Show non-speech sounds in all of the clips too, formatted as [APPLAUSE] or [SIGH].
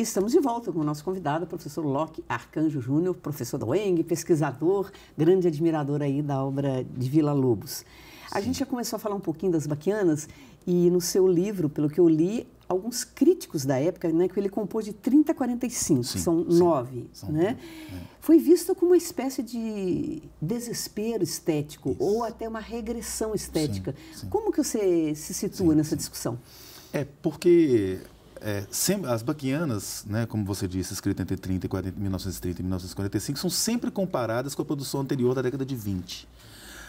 E estamos de volta com o nosso convidado, o professor Locke Arcanjo Júnior, professor da UENG, pesquisador, grande admirador aí da obra de Vila Lobos. A Sim. gente já começou a falar um pouquinho das Baquianas e no seu livro, pelo que eu li, alguns críticos da época, né, que ele compôs de 30 a 45, sim, são sim, nove, são né? é. Foi visto como uma espécie de desespero estético Isso. ou até uma regressão estética. Sim, Como que você se situa nessa discussão? É porque é, sempre, as baquianas, né, como você disse, escrita entre 30 e 40, 1930 e 1945, são sempre comparadas com a produção anterior da década de 20.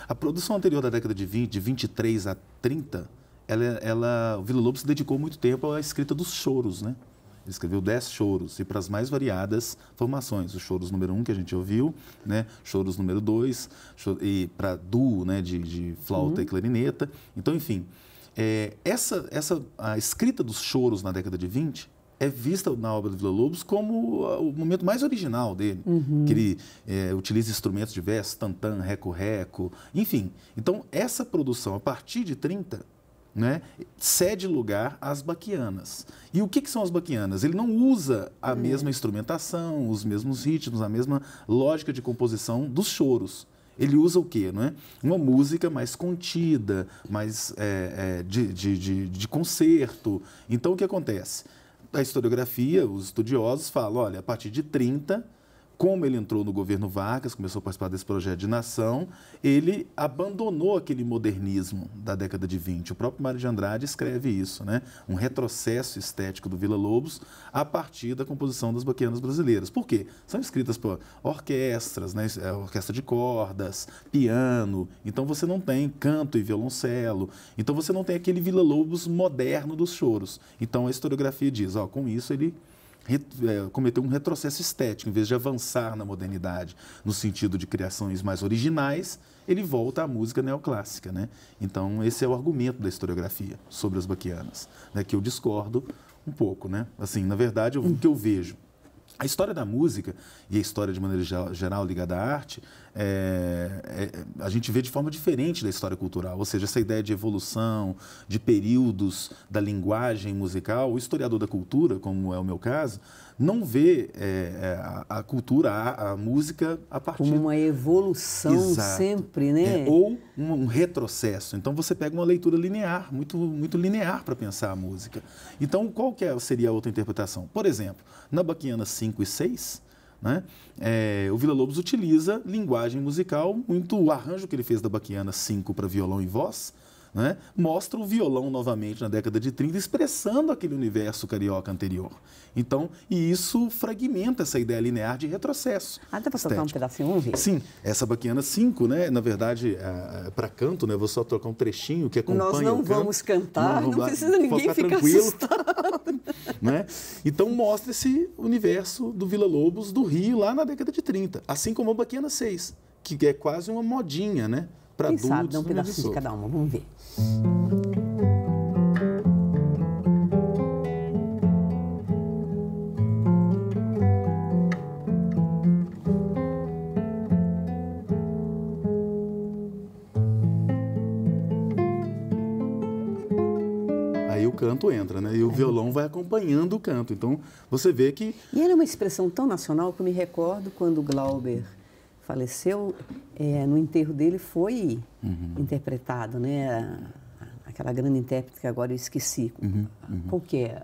A produção anterior da década de 20, de 23 a 30, ela, ela, o Vila Lobos se dedicou muito tempo à escrita dos choros, né? Ele escreveu 10 choros e para as mais variadas formações. O choros número 1 um, que a gente ouviu, né? choros número 2, e para duo né? de, de flauta uhum. e clarineta. Então, enfim, é, essa, essa a escrita dos choros na década de 20 é vista na obra de Vila Lobos como uh, o momento mais original dele, uhum. que ele é, utiliza instrumentos diversos, tantã, reco-reco, enfim. Então, essa produção, a partir de 30, né, cede lugar às baquianas. E o que, que são as baquianas? Ele não usa a uhum. mesma instrumentação, os mesmos ritmos, a mesma lógica de composição dos choros. Ele usa o quê? Não é? Uma música mais contida, mais é, é, de, de, de, de concerto. Então, o que acontece? A historiografia, os estudiosos falam, olha, a partir de 30 como ele entrou no governo Vargas, começou a participar desse projeto de nação, ele abandonou aquele modernismo da década de 20. O próprio Mário de Andrade escreve isso, né? Um retrocesso estético do Vila Lobos a partir da composição das baquianas brasileiras. Por quê? São escritas por orquestras, né? É orquestra de cordas, piano. Então você não tem canto e violoncelo. Então você não tem aquele Vila Lobos moderno dos choros. Então a historiografia diz, ó, com isso ele é, cometeu um retrocesso estético, em vez de avançar na modernidade, no sentido de criações mais originais, ele volta à música neoclássica. Né? Então, esse é o argumento da historiografia sobre as baquianas, né? que eu discordo um pouco. Né? Assim, na verdade, o que eu vejo. A história da música e a história, de maneira geral, ligada à arte, é, é, a gente vê de forma diferente da história cultural, ou seja, essa ideia de evolução, de períodos da linguagem musical, o historiador da cultura, como é o meu caso, não vê é, é a, a, cultura, a, a, música a partir... Como uma evolução Exato. sempre, né? É, ou um, um, retrocesso. Então, você pega uma leitura linear, muito, muito linear para pensar a música. Então, qual que é, seria a outra interpretação? Por exemplo, na Baquiana 5 e 6, né? É, o Vila Lobos utiliza linguagem musical, muito o arranjo que ele fez da Baquiana 5 para violão e voz, né? mostra o violão novamente na década de 30, expressando aquele universo carioca anterior. Então, e isso fragmenta essa ideia linear de retrocesso. Ah, dá para tocar um pedacinho, vamos Sim, essa Baquiana 5, né? na verdade, é, para canto, né? vou só tocar um trechinho que acompanha Nós não vamos cantar, não, não, não precisa ninguém ficar tranquilo. assustado. Né? Então mostra esse universo do Vila Lobos do Rio lá na década de 30, assim como a Baquiana 6, que é quase uma modinha, né? Para adultos. Sabe, né? dá um pedacinho de cada uma, vamos ver. canto entra, né? E o é. violão vai acompanhando o canto. Então, você vê que... E era é uma expressão tão nacional que eu me recordo quando Glauber faleceu, é, no enterro dele foi uhum. interpretado, né? Aquela grande intérprete que agora eu esqueci. Uhum. Uhum. Qual que é?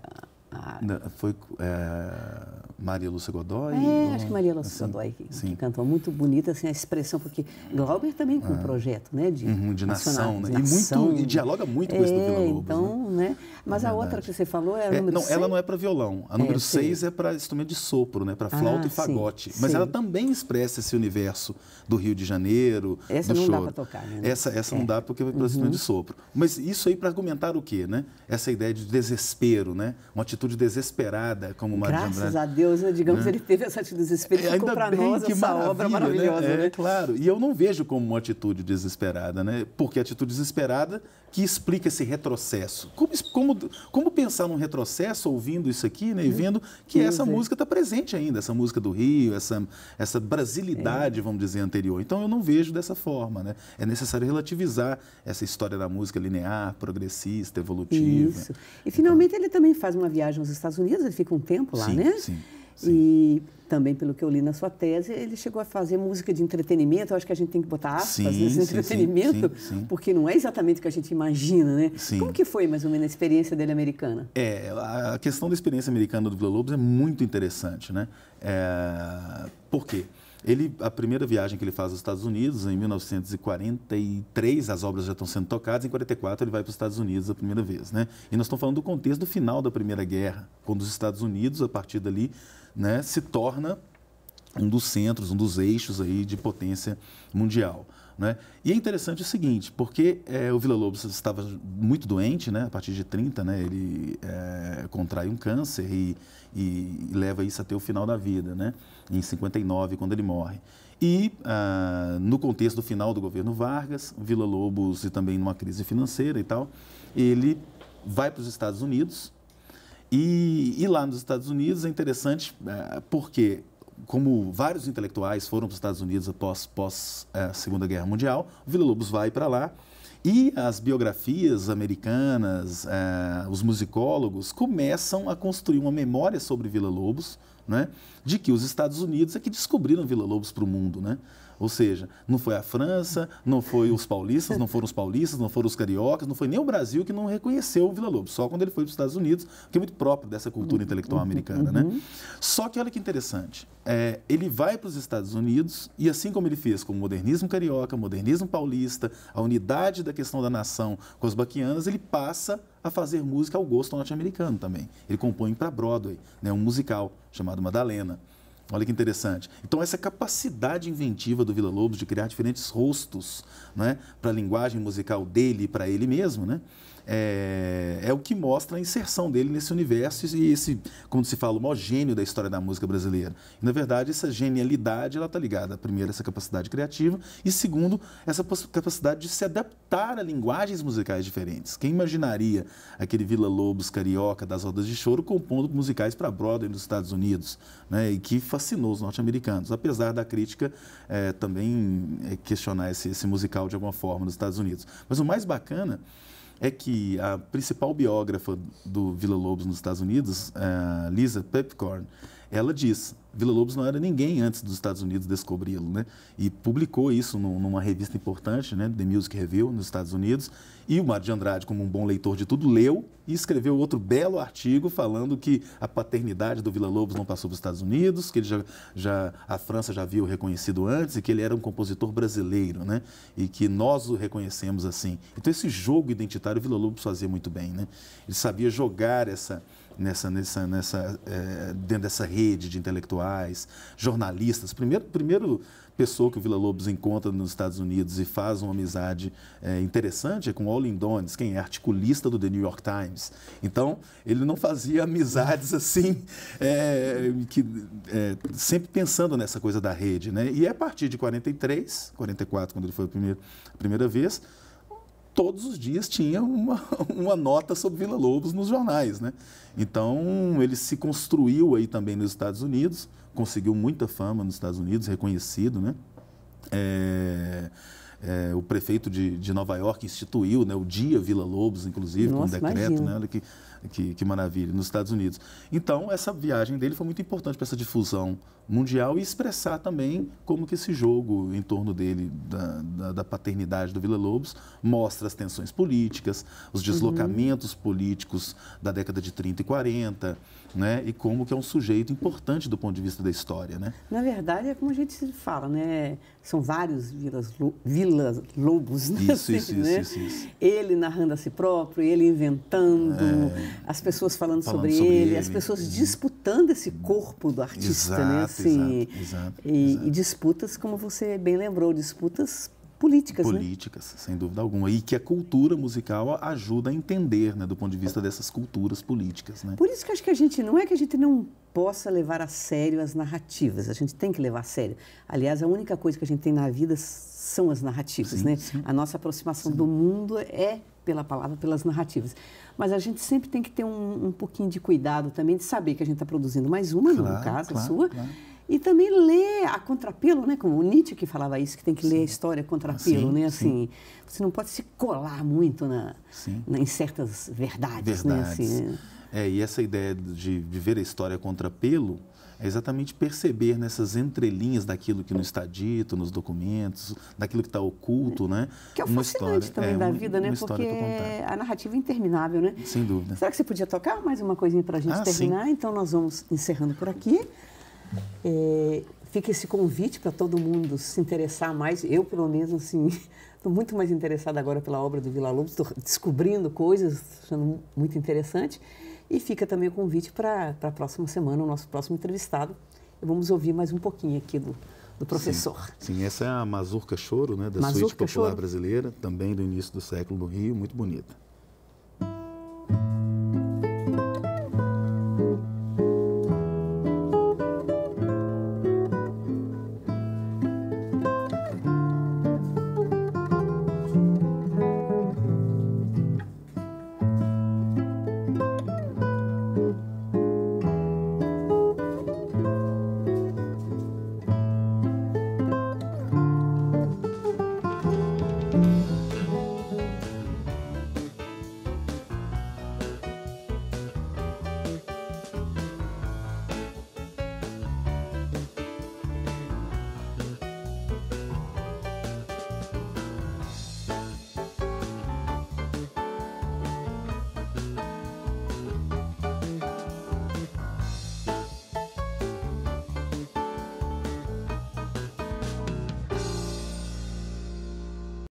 A... Não, foi... É... Maria Lúcia Godoy? É, ou... acho que Maria Lúcia assim, Godoy, que, que, cantou muito bonita assim, a expressão, porque Glauber também com um é. projeto né, de, uhum, de nação, né? De nação. E, muito, e dialoga muito com é, isso do é, Vila Lobos. Então, né? né? É mas é a outra que você falou é a número Não, seis? ela não é para violão. A número 6 é para instrumento de sopro, né? para ah, flauta ah, e fagote. Sim, mas sim. ela também expressa esse universo do Rio de Janeiro, essa do não choro. dá para tocar, né? Essa, essa não dá porque é para uhum. instrumento de sopro. Mas isso aí para argumentar o quê? Né? Essa ideia de desespero, né? uma atitude desesperada, como Maria Graças a Deus né? digamos, né? ele teve essa atitude desesperada, ficou para nós que essa obra né? maravilhosa. Né? É, né? claro. E eu não vejo como uma atitude desesperada, né? Porque a atitude desesperada que explica esse retrocesso. Como, como, como pensar num retrocesso ouvindo isso aqui, né? E uhum. vendo que uhum. essa música está presente ainda, essa música do Rio, essa, essa brasilidade, é. vamos dizer, anterior. Então eu não vejo dessa forma, né? É necessário relativizar essa história da música linear, progressista, evolutiva. Isso. E finalmente então, ele também faz uma viagem aos Estados Unidos, ele fica um tempo lá, sim, né? Sim. Sim. E também pelo que eu li na sua tese, ele chegou a fazer música de entretenimento. Eu acho que a gente tem que botar aspas sim, nesse sim, entretenimento, sim, porque não é exatamente o que a gente imagina, né? Como que foi, mais ou menos, a experiência dele americana? É, a questão da experiência americana do Vila Lobos é muito interessante, né? É... Por quê? Ele, a primeira viagem que ele faz aos Estados Unidos, em 1943, as obras já estão sendo tocadas, em 44 ele vai para os Estados Unidos a primeira vez, né? E nós estamos falando do contexto do final da Primeira Guerra, quando os Estados Unidos, a partir dali, né, se torna um dos centros, um dos eixos aí de potência mundial. Né? E é interessante o seguinte, porque é, o Vila Lobos estava muito doente, né? a partir de 30, né? ele é, contrai um câncer e, e, leva isso até o final da vida, né? em 59, quando ele morre. E, ah, no contexto do final do governo Vargas, Vila Lobos, e também numa crise financeira e tal, ele vai para os Estados Unidos. E, e lá nos Estados Unidos é interessante é, porque como vários intelectuais foram para os Estados Unidos após, pós a eh, Segunda Guerra Mundial, o Vila Lobos vai para lá e as biografias americanas, eh, os musicólogos começam a construir uma memória sobre Vila Lobos, né, de que os Estados Unidos é que descobriram Vila Lobos para o mundo, né? Ou seja, não foi a França, não foi os paulistas, não foram os paulistas, não foram os cariocas, não foi nem o Brasil que não reconheceu o Vila Lobos, só quando ele foi para os Estados Unidos, que é muito próprio dessa cultura intelectual americana, né? Uhum. Só que olha que interessante, é, ele vai para os Estados Unidos e assim como ele fez com o modernismo carioca, modernismo paulista, a unidade da questão da nação com as baquianas, ele passa a fazer música ao gosto norte-americano também. Ele compõe para Broadway, né, um musical chamado Madalena. Olha que interessante. Então, essa capacidade inventiva do Vila Lobos de criar diferentes rostos né, para a linguagem musical dele e para ele mesmo, né, é, é o que mostra a inserção dele nesse universo e esse, como se fala, o maior gênio da história da música brasileira. E, na verdade, essa genialidade ela está ligada, primeiro, a essa capacidade criativa e, segundo, essa capacidade de se adaptar a linguagens musicais diferentes. Quem imaginaria aquele Vila Lobos carioca das rodas de choro compondo musicais para Broadway nos Estados Unidos, né, e que fascinou os norte-americanos, apesar da crítica é, também é, questionar esse, esse musical de alguma forma nos Estados Unidos. Mas o mais bacana é que a principal biógrafa do Vila Lobos nos Estados Unidos, eh, Lisa Pepcorn, ela diz Vila Lobos não era ninguém antes dos Estados Unidos descobri-lo, né? E publicou isso numa revista importante, né? The Music Review, nos Estados Unidos. E o Mário de Andrade, como um bom leitor de tudo, leu e escreveu outro belo artigo falando que a paternidade do Vila Lobos não passou para os Estados Unidos, que ele já, já a França já havia o reconhecido antes e que ele era um compositor brasileiro, né? E que nós o reconhecemos assim. Então esse jogo identitário o Vila Lobos fazia muito bem, né? Ele sabia jogar essa nessa nessa nessa é, dentro dessa rede de intelectuais intelectuais, jornalistas. Primeiro, primeiro pessoa que o Vila Lobos encontra nos Estados Unidos e faz uma amizade é, interessante é com Olin Dones, quem é articulista do The New York Times. Então, ele não fazia amizades [LAUGHS] assim, é, que, é, sempre pensando nessa coisa da rede. Né? E é a partir de 43, 44, quando ele foi a primeira, a primeira vez, todos os dias tinha uma, [LAUGHS] uma nota sobre Vila Lobos nos jornais, né? Então ele se construiu aí também nos Estados Unidos, conseguiu muita fama nos Estados Unidos, reconhecido, né? É... É, o prefeito de, de, Nova York instituiu né, o Dia Vila Lobos, inclusive, Nossa, com um decreto. Imagina. Né? Olha que, que, que, maravilha, nos Estados Unidos. Então, essa viagem dele foi muito importante para essa difusão mundial e expressar também como que esse jogo em torno dele, da, da, da paternidade do Vila Lobos, mostra as tensões políticas, os uhum. deslocamentos uhum. políticos da década de 30 e 40, né? E como que é um sujeito importante do ponto de vista da história, né? Na verdade, é como a gente fala, né? São vários vilas, lo, vilas lobos, né? Isso, [LAUGHS] isso, né? Isso, isso, Ele narrando a si próprio, ele inventando, é... as pessoas falando, falando sobre, sobre ele, ele, as pessoas uhum. disputando esse corpo do artista, né? exato, né? Assim, exato, exato, e, exato. e disputas, como você bem lembrou, disputas políticas. Políticas, né? sem dúvida alguma. E que a cultura musical ajuda a entender, né, do ponto de vista dessas culturas políticas. Né? Por isso que acho que a gente não é que a gente não possa levar a sério as narrativas. A gente tem que levar a sério. Aliás, a única coisa que a gente tem na vida são as narrativas, sim, né? Sim. A nossa aproximação sim. do mundo é pela palavra, pelas narrativas. Mas a gente sempre tem que ter um, um pouquinho de cuidado também de saber que a gente está produzindo mais uma, claro, no caso, claro, a sua. Claro e também ler a contrapelo, né? Como Nietzsche que falava isso, que tem que sim. ler a história contrapelo, né? Assim, sim. você não pode se colar muito na, na em certas verdades, né? verdades. Assim, né? Assim, é, e essa ideia de viver a história contrapelo é exatamente perceber nessas entrelinhas daquilo que não está dito nos documentos, daquilo que está oculto, né? Que é o uma história, também é, da vida, né? Porque a narrativa é interminável, né? Sem dúvida. Será que você podia tocar mais uma coisinha para a gente ah, terminar? Sim. Então nós vamos encerrando por aqui. É, fica esse convite para todo mundo se interessar mais. Eu, pelo menos, assim, estou [LAUGHS] muito mais interessada agora pela obra do Vila Lobos, estou descobrindo coisas, achando muito interessante. E fica também o convite para a próxima semana, o nosso próximo entrevistado. E vamos ouvir mais um pouquinho aqui do, do professor. Sim, sim, essa é a Mazurca Choro, né, da Mazurca suíte popular Choro. brasileira, também do início do século no Rio, muito bonita.